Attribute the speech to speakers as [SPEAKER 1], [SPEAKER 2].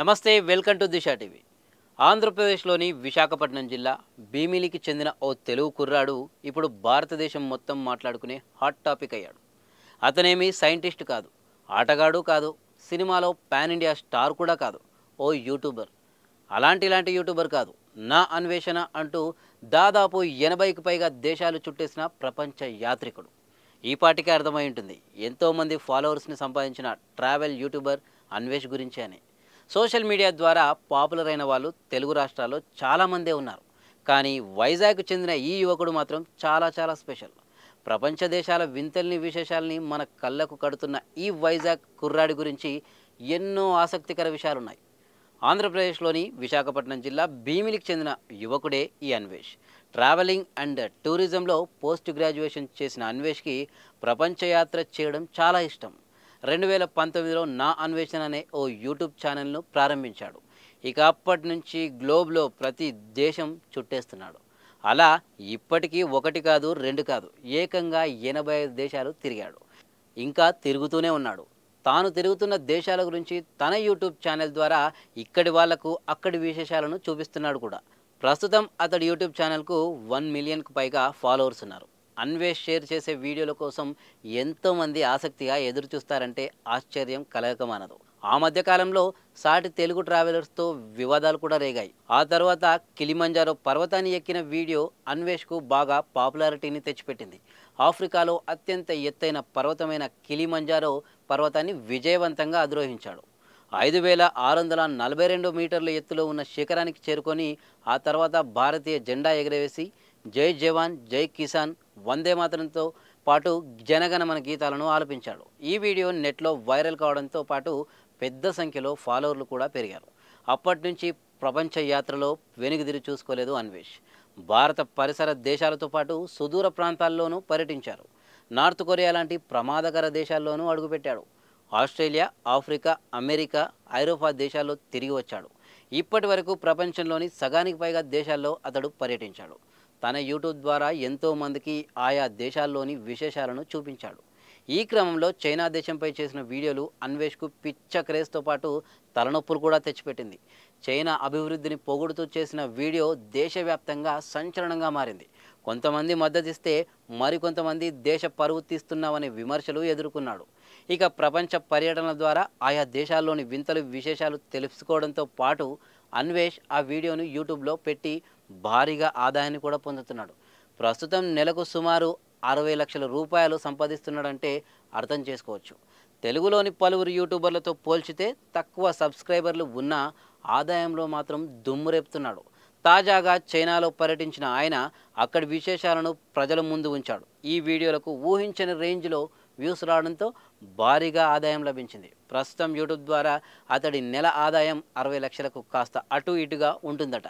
[SPEAKER 1] నమస్తే welcome to Disha TV ఆంధ్రప్రదేశ్లోని విశాఖపట్నం జిల్లా భీమిలికి చెందిన ఓ తెలుగు కుర్రాడు ఇప్పుడు భారతదేశం మొత్తం మాట్లాడుకునే హాట్ టాపిక్ అయ్యాడు అతనేమి సైంటిస్ట్ కాదు ఆటగాడు కాదు సినిమాలో పాన్ ఇండియా స్టార్ కూడా కాదు ఓ యూట్యూబర్ అలాంటి ఇలాంటి యూట్యూబర్ కాదు నా అన్వేషణ అంటూ దాదాపు ఎనభైకి పైగా దేశాలు చుట్టేసిన ప్రపంచ యాత్రికుడు ఈ పాటికే అర్థమై ఉంటుంది ఎంతోమంది ఫాలోవర్స్ని సంపాదించిన ట్రావెల్ యూట్యూబర్ అన్వేష్ గురించి అని సోషల్ మీడియా ద్వారా పాపులర్ అయిన వాళ్ళు తెలుగు రాష్ట్రాల్లో చాలామందే ఉన్నారు కానీ వైజాగ్కు చెందిన ఈ యువకుడు మాత్రం చాలా చాలా స్పెషల్ ప్రపంచ దేశాల వింతల్ని విశేషాలని మన కళ్ళకు కడుతున్న ఈ వైజాగ్ కుర్రాడి గురించి ఎన్నో ఆసక్తికర విషయాలు ఉన్నాయి ఆంధ్రప్రదేశ్లోని విశాఖపట్నం జిల్లా భీమిలికి చెందిన యువకుడే ఈ అన్వేష్ ట్రావెలింగ్ అండ్ టూరిజంలో పోస్ట్ గ్రాడ్యుయేషన్ చేసిన అన్వేష్కి ప్రపంచయాత్ర చేయడం చాలా ఇష్టం రెండు వేల పంతొమ్మిదిలో నా అన్వేషణ అనే ఓ యూట్యూబ్ ఛానల్ను ప్రారంభించాడు ఇక అప్పటి నుంచి గ్లోబ్లో ప్రతి దేశం చుట్టేస్తున్నాడు అలా ఇప్పటికీ ఒకటి కాదు రెండు కాదు ఏకంగా ఎనభై ఐదు దేశాలు తిరిగాడు ఇంకా తిరుగుతూనే ఉన్నాడు తాను తిరుగుతున్న దేశాల గురించి తన యూట్యూబ్ ఛానల్ ద్వారా ఇక్కడి వాళ్లకు అక్కడి విశేషాలను చూపిస్తున్నాడు కూడా ప్రస్తుతం అతడి యూట్యూబ్ ఛానల్కు వన్ మిలియన్కు పైగా ఫాలోవర్స్ ఉన్నారు అన్వేష్ షేర్ చేసే వీడియోల కోసం ఎంతోమంది ఆసక్తిగా ఎదురు చూస్తారంటే ఆశ్చర్యం కలగకమానదు ఆ మధ్యకాలంలో సాటి తెలుగు ట్రావెలర్స్తో వివాదాలు కూడా రేగాయి ఆ తర్వాత కిలిమంజారో పర్వతాన్ని ఎక్కిన వీడియో అన్వేష్కు బాగా పాపులారిటీని తెచ్చిపెట్టింది ఆఫ్రికాలో అత్యంత ఎత్తైన పర్వతమైన కిలిమంజారో పర్వతాన్ని విజయవంతంగా అధిరోహించాడు ఐదు వేల ఆరు వందల నలభై రెండు మీటర్ల ఎత్తులో ఉన్న శిఖరానికి చేరుకొని ఆ తర్వాత భారతీయ జెండా ఎగరవేసి జై జవాన్ జై కిసాన్ వందే మాత్రంతో పాటు జనగణమన గీతాలను ఆలపించాడు ఈ వీడియో నెట్లో వైరల్ కావడంతో పాటు పెద్ద సంఖ్యలో ఫాలోవర్లు కూడా పెరిగారు అప్పటి నుంచి ప్రపంచ యాత్రలో వెనుగుదిరి చూసుకోలేదు అన్వేష్ భారత పరిసర దేశాలతో పాటు సుదూర ప్రాంతాల్లోనూ పర్యటించారు నార్త్ కొరియా లాంటి ప్రమాదకర దేశాల్లోనూ అడుగుపెట్టాడు ఆస్ట్రేలియా ఆఫ్రికా అమెరికా ఐరోపా దేశాల్లో తిరిగి వచ్చాడు ఇప్పటి వరకు ప్రపంచంలోని సగానికి పైగా దేశాల్లో అతడు పర్యటించాడు తన యూట్యూబ్ ద్వారా ఎంతోమందికి ఆయా దేశాల్లోని విశేషాలను చూపించాడు ఈ క్రమంలో చైనా దేశంపై చేసిన వీడియోలు అన్వేష్కు పిచ్చ క్రేజ్తో పాటు తలనొప్పులు కూడా తెచ్చిపెట్టింది చైనా అభివృద్ధిని పొగుడుతూ చేసిన వీడియో దేశవ్యాప్తంగా సంచలనంగా మారింది కొంతమంది మద్దతిస్తే మరికొంతమంది దేశ పరువు తీస్తున్నామనే విమర్శలు ఎదుర్కొన్నాడు ఇక ప్రపంచ పర్యటన ద్వారా ఆయా దేశాల్లోని వింతలు విశేషాలు తెలుసుకోవడంతో పాటు అన్వేష్ ఆ వీడియోను యూట్యూబ్లో పెట్టి భారీగా ఆదాయాన్ని కూడా పొందుతున్నాడు ప్రస్తుతం నెలకు సుమారు అరవై లక్షల రూపాయలు సంపాదిస్తున్నాడంటే అర్థం చేసుకోవచ్చు తెలుగులోని పలువురు యూట్యూబర్లతో పోల్చితే తక్కువ సబ్స్క్రైబర్లు ఉన్న ఆదాయంలో మాత్రం దుమ్మురేపుతున్నాడు తాజాగా చైనాలో పర్యటించిన ఆయన అక్కడి విశేషాలను ప్రజల ముందు ఉంచాడు ఈ వీడియోలకు ఊహించని రేంజ్లో వ్యూస్ రావడంతో భారీగా ఆదాయం లభించింది ప్రస్తుతం యూట్యూబ్ ద్వారా అతడి నెల ఆదాయం అరవై లక్షలకు కాస్త అటు ఇటుగా ఉంటుందట